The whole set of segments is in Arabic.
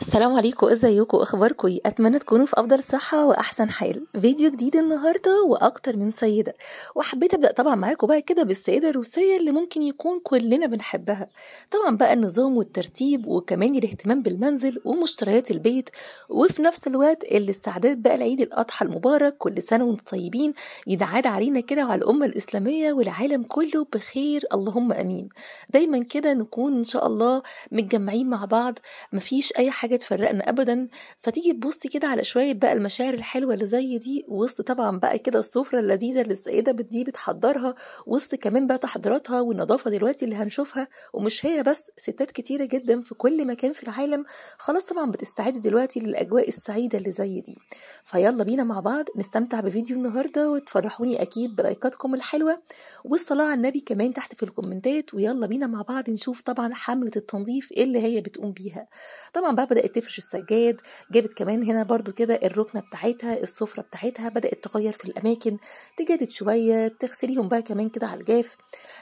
السلام عليكم ازيكم اخباركم اتمنى تكونوا في افضل صحه واحسن حال فيديو جديد النهارده واكتر من سيده وحبيت ابدا طبعا معاكم بقى كده بالسيده الروسيه اللي ممكن يكون كلنا بنحبها طبعا بقى النظام والترتيب وكمان الاهتمام بالمنزل ومشتريات البيت وفي نفس الوقت الاستعداد بقى لعيد الاضحى المبارك كل سنه وانتم طيبين يدعاد علينا كده وعلى الامه الاسلاميه والعالم كله بخير اللهم امين دايما كده نكون ان شاء الله متجمعين مع بعض مفيش اي حاجه حاجه تفرقنا ابدا فتيجي تبصي كده على شويه بقى المشاعر الحلوه اللي زي دي وسط طبعا بقى كده السفره اللذيذه اللي السيده دي بتحضرها وسط كمان بقى تحضيراتها والنظافه دلوقتي اللي هنشوفها ومش هي بس ستات كتيره جدا في كل مكان في العالم خلاص طبعا بتستعد دلوقتي للاجواء السعيده اللي زي دي فيلا بينا مع بعض نستمتع بفيديو النهارده وتفرحوني اكيد بلايكاتكم الحلوه والصلاه على النبي كمان تحت في الكومنتات ويلا بينا مع بعض نشوف طبعا حمله التنظيف إيه اللي هي بتقوم بيها طبعا بقى بدات تفرش السجاد جابت كمان هنا برضو كده الركنه بتاعتها السفره بتاعتها بدات تغير في الاماكن تجدد شويه تغسليهم بقى كمان كده على الجاف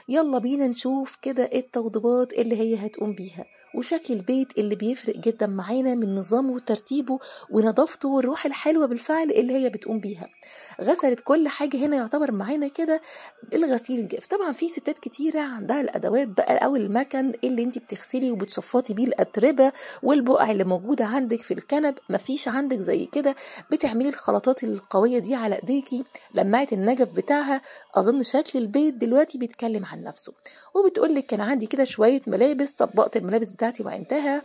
يلا بينا نشوف كده إيه التوضيبات اللي هي هتقوم بيها وشكل البيت اللي بيفرق جدا معانا من نظامه وترتيبه ونظافته والروح الحلوه بالفعل اللي هي بتقوم بيها غسلت كل حاجه هنا يعتبر معانا كده الغسيل الجاف طبعا في ستات كتيره عندها الادوات بقى او المكن اللي انت بتغسلي وبتشفطي بيه الاتربه والبقع اللي اللي موجودة عندك في الكنب مفيش عندك زي كده بتعملي الخلطات القوية دي على ايديكي لمعت النجف بتاعها اظن شكل البيت دلوقتي بيتكلم عن نفسه وبتقولك كان عندي كده شوية ملابس طبقت الملابس بتاعتي وعينتها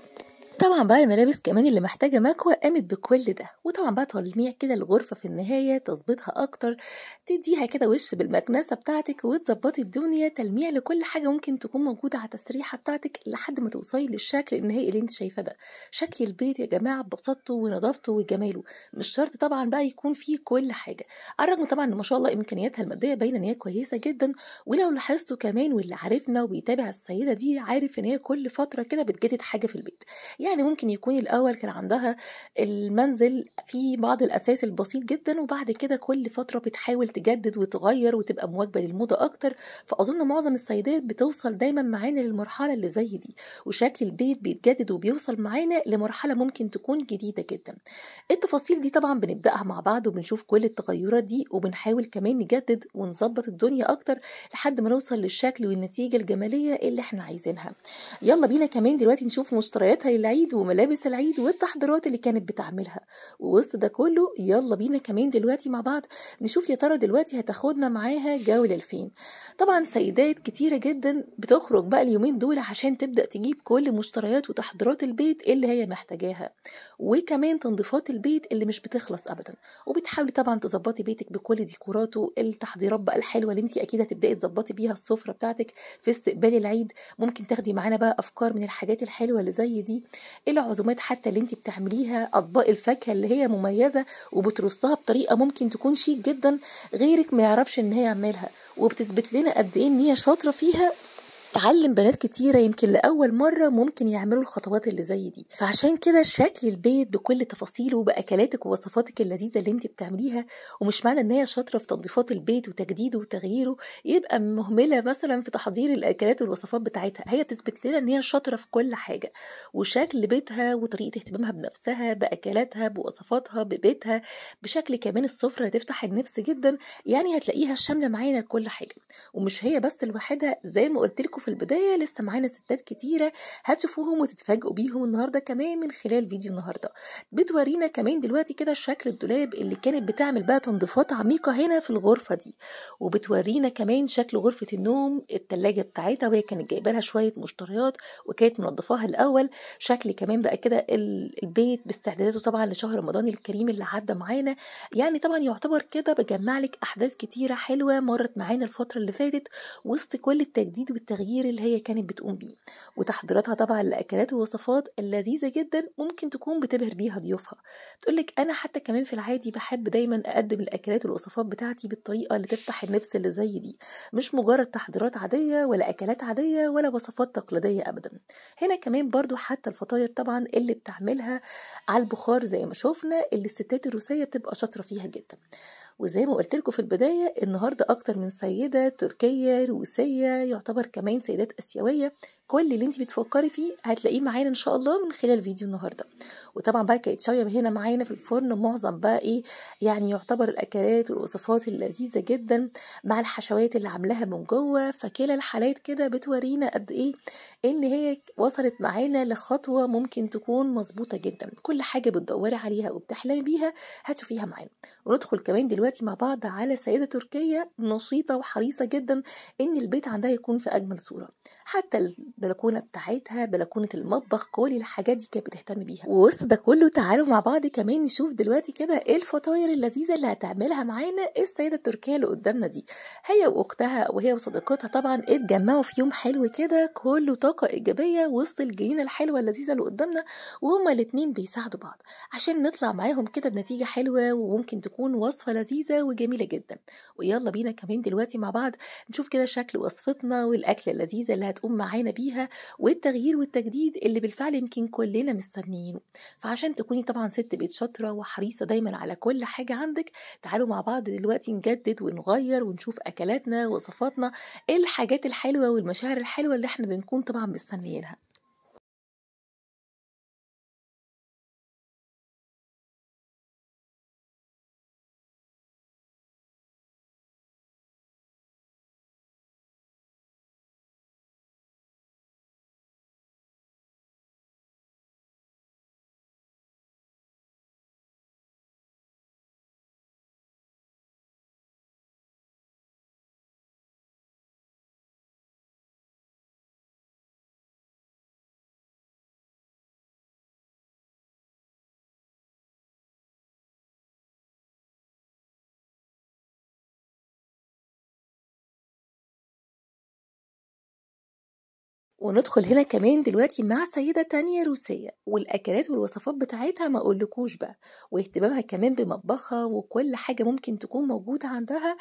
طبعا بقى الملابس كمان اللي محتاجة مكوى قامت بكل ده وطبعا بقى تلميع كده الغرفة في النهاية تظبطها أكتر تديها كده وش بالمكنسة بتاعتك وتظبطي الدنيا تلميع لكل حاجة ممكن تكون موجودة على التسريحة بتاعتك لحد ما توصلي للشكل النهائي اللي انت شايفاه ده شكل البيت يا جماعة ببساطته ونظافته وجماله مش شرط طبعا بقى يكون فيه كل حاجة على الرغم طبعا ما شاء الله إمكانياتها المادية باينة إن هي كويسة جدا ولو لاحظتوا كمان واللي عارفنا وبيتابع السيدة دي عارف إن هي كل فترة كده بتجدد حاجة في البيت يعني يعني ممكن يكون الأول كان عندها المنزل فيه بعض الأساس البسيط جدا وبعد كده كل فترة بتحاول تجدد وتغير وتبقى مواكبة للموضة أكتر فأظن معظم السيدات بتوصل دايما معانا للمرحلة اللي زي دي وشكل البيت بيتجدد وبيوصل معانا لمرحلة ممكن تكون جديدة جدا التفاصيل دي طبعا بنبدأها مع بعض وبنشوف كل التغيرات دي وبنحاول كمان نجدد ونظبط الدنيا أكتر لحد ما نوصل للشكل والنتيجة الجمالية اللي احنا عايزينها يلا بينا كمان دلوقتي نشوف مشترياتها للعيد العيد وملابس العيد والتحضيرات اللي كانت بتعملها ووسط ده كله يلا بينا كمان دلوقتي مع بعض نشوف يا ترى دلوقتي هتاخدنا معاها جولة لفين طبعا سيدات كتيرة جدا بتخرج بقى اليومين دول عشان تبدأ تجيب كل مشتريات وتحضيرات البيت اللي هي محتاجاها وكمان تنظيفات البيت اللي مش بتخلص أبدا وبتحاولي طبعا تظبطي بيتك بكل ديكوراته التحضيرات بقى الحلوة اللي انت أكيد هتبدأي تظبطي بيها السفرة بتاعتك في استقبال العيد ممكن تاخدي معانا بقى أفكار من الحاجات الحلوة اللي زي دي العزومات حتى اللي انت بتعمليها اطباق الفاكهه اللي هي مميزه وبترصها بطريقه ممكن تكون شيك جدا غيرك ما يعرفش ان هي عمالها وبتثبت لنا قد ايه ان هي شاطره فيها تعلم بنات كتيرة يمكن لأول مرة ممكن يعملوا الخطوات اللي زي دي فعشان كده شكل البيت بكل تفاصيله بأكلاتك ووصفاتك اللذيذة اللي انت بتعمليها ومش معنى ان هي شاطرة في تنظيفات البيت وتجديده وتغييره يبقى مهملة مثلا في تحضير الأكلات والوصفات بتاعتها هي بتثبت لنا ان هي شاطرة في كل حاجة وشكل بيتها وطريقة اهتمامها بنفسها بأكلاتها بوصفاتها ببيتها بشكل كمان السفرة تفتح النفس جدا يعني هتلاقيها شاملة معانا لكل حاجة ومش هي بس لوحدها زي ما قلت لكم لكم في البداية لسه معانا ستات كتيرة هتشوفوهم وتتفاجئوا بيهم النهاردة كمان من خلال فيديو النهاردة بتورينا كمان دلوقتي كده شكل الدولاب اللي كانت بتعمل بقى تنظيفات عميقة هنا في الغرفة دي وبتورينا كمان شكل غرفة النوم التلاجة بتاعتها وهي كانت جايبة لها شوية مشتريات وكانت منظفاها الأول شكل كمان بقى كده البيت باستعداداته طبعا لشهر رمضان الكريم اللي عدى معانا يعني طبعا يعتبر كده بجمع لك أحداث كتيرة حلوة مرت معانا الفترة اللي فاتت وسط كل التجديد والتغيير التغيير اللي هي كانت بتقوم بيه وتحضيراتها طبعا لأكلات ووصفات اللذيذة جدا ممكن تكون بتبهر بيها ضيوفها تقول لك أنا حتى كمان في العادي بحب دايما أقدم الأكلات والوصفات بتاعتي بالطريقة اللي تفتح النفس اللي زي دي مش مجرد تحضيرات عادية ولا أكلات عادية ولا وصفات تقليدية أبدا هنا كمان برضو حتى الفطاير طبعا اللي بتعملها على البخار زي ما شفنا اللي الستات الروسية بتبقى شاطرة فيها جدا وزي ما قلت لكم في البدايه النهارده اكتر من سيده تركيه روسيه يعتبر كمان سيدات اسيويه كل اللي انت بتفكري فيه هتلاقيه معانا ان شاء الله من خلال فيديو النهارده وطبعا بقى كانت شويه هنا معانا في الفرن معظم بقى ايه يعني يعتبر الاكلات والوصفات اللذيذه جدا مع الحشوات اللي عاملاها من جوه فكلا الحالات كده بتورينا قد ايه ان هي وصلت معانا لخطوه ممكن تكون مظبوطه جدا كل حاجه بتدوري عليها وبتحلمي بيها هتشوفيها معانا وندخل كمان دلوقتي مع بعض على سيده تركيه نشيطه وحريصه جدا ان البيت عندها يكون في اجمل صوره حتى البلكونه بتاعتها بلكونه المطبخ كل الحاجات دي كانت بتهتم بيها ووسط ده كله تعالوا مع بعض كمان نشوف دلوقتي كده ايه الفطاير اللذيذه اللي هتعملها معانا إيه السيده التركيه اللي قدامنا دي هي واختها وهي وصديقتها طبعا اتجمعوا في يوم حلو كده كله طاقه ايجابيه وسط الجنينه الحلوه اللذيذه اللي قدامنا وهما الاتنين بيساعدوا بعض عشان نطلع معاهم كده بنتيجه حلوه وممكن تكون وصفه لذيذه وجميله جدا ويلا بينا كمان دلوقتي مع بعض نشوف كده شكل وصفتنا والاكله اللذيذه اللي هتقوم معانا بيها فيها والتغيير والتجديد اللي بالفعل يمكن كلنا مستنيينه فعشان تكوني طبعا ست بيت شاطره وحريصه دايما على كل حاجه عندك تعالوا مع بعض دلوقتي نجدد ونغير ونشوف اكلاتنا وصفاتنا الحاجات الحلوه والمشاعر الحلوه اللي احنا بنكون طبعا مستنيينها وندخل هنا كمان دلوقتي مع سيدة تانية روسية والأكلات والوصفات بتاعتها ما أقولكوش بقى واهتمامها كمان بمطبخها وكل حاجة ممكن تكون موجودة عندها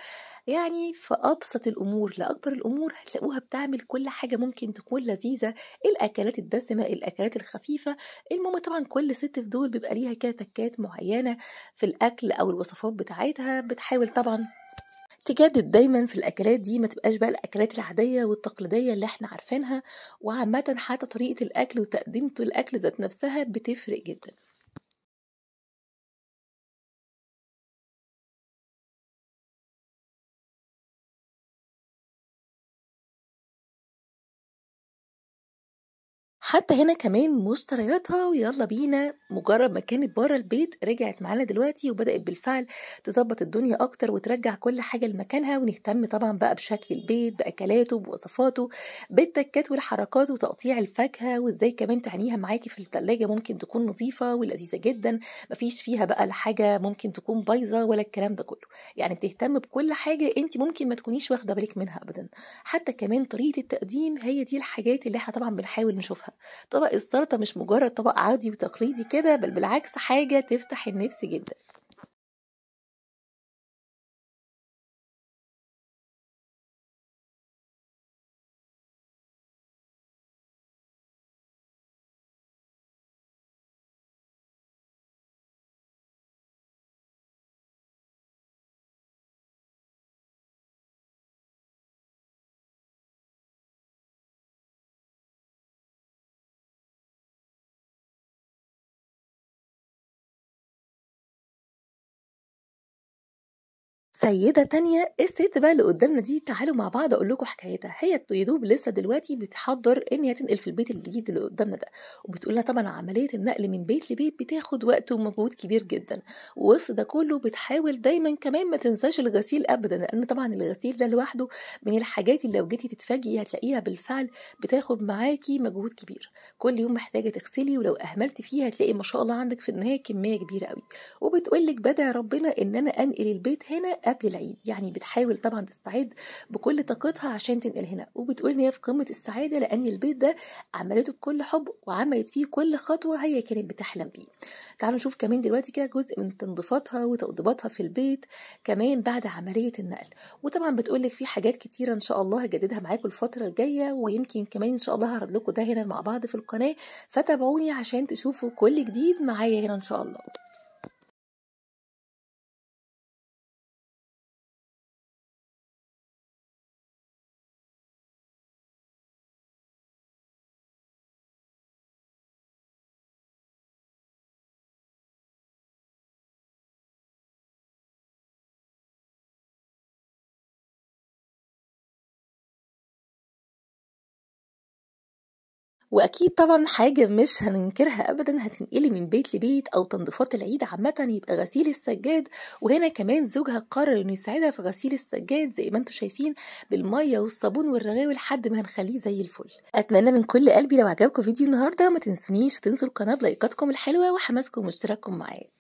يعني في أبسط الأمور لأكبر الأمور هتلاقوها بتعمل كل حاجة ممكن تكون لذيذة الأكلات الدسمة الأكلات الخفيفة المهم طبعا كل ست في دول بيبقى ليها كده تكات معينة في الأكل أو الوصفات بتاعتها بتحاول طبعا تجدد دايما في الاكلات دي ما تبقاش بقى الاكلات العاديه والتقليديه اللي احنا عارفينها وعامه حتى طريقه الاكل وتقديمه الاكل ذات نفسها بتفرق جدا حتى هنا كمان مشترياتها ويلا بينا مجرد ما كانت بره البيت رجعت معانا دلوقتي وبدات بالفعل تظبط الدنيا اكتر وترجع كل حاجه لمكانها ونهتم طبعا بقى بشكل البيت باكلاته بوصفاته بالتكات والحركات وتقطيع الفاكهه وازاي كمان تعنيها معاكي في الثلاجه ممكن تكون نظيفه ولذيذه جدا مفيش فيها بقى الحاجه ممكن تكون بايظه ولا الكلام ده كله يعني بتهتم بكل حاجه انت ممكن ما تكونيش واخده بالك منها ابدا حتى كمان طريقه التقديم هي دي الحاجات اللي احنا طبعا بنحاول نشوفها طبق السلطة مش مجرد طبق عادي وتقليدي كده بل بالعكس حاجة تفتح النفس جدا سيدة تانية الست بقى اللي قدامنا دي تعالوا مع بعض اقول لكم حكايتها هي يدوب لسه دلوقتي بتحضر ان هي تنقل في البيت الجديد اللي قدامنا ده وبتقول لها طبعا عملية النقل من بيت لبيت بتاخد وقت ومجهود كبير جدا ووسط ده كله بتحاول دايما كمان ما تنساش الغسيل ابدا لان طبعا الغسيل ده لوحده من الحاجات اللي لو جيتي تتفاجئي هتلاقيها بالفعل بتاخد معاكي مجهود كبير كل يوم محتاجة تغسلي ولو أهملت فيها هتلاقي ما شاء الله عندك في النهاية كمية كبيرة قوي وبتقول لك بدع ربنا ان انا انقل البيت هنا قبل العيد يعني بتحاول طبعا تستعد بكل طاقتها عشان تنقل هنا وبتقول ان هي في قمه السعاده لان البيت ده عملته بكل حب وعملت فيه كل خطوه هي كانت بتحلم بيه تعالوا نشوف كمان دلوقتي كده جزء من تنظيفاتها وتوضيباتها في البيت كمان بعد عمليه النقل وطبعا بتقول لك في حاجات كتيره ان شاء الله هجددها معاكم الفتره الجايه ويمكن كمان ان شاء الله هعرض لكم ده هنا مع بعض في القناه فتابعوني عشان تشوفوا كل جديد معايا هنا ان شاء الله واكيد طبعا حاجه مش هننكرها ابدا هتنقلي من بيت لبيت او تنظيفات العيد عامه يبقى غسيل السجاد وهنا كمان زوجها قرر انه يساعدها في غسيل السجاد زي ما انتم شايفين بالميه والصابون والرغاوي لحد ما هنخليه زي الفل اتمنى من كل قلبي لو عجبكم فيديو النهارده ما تنسونيش وتنسوا القناه بلايكاتكم الحلوه وحماسكم واشتراككم معايا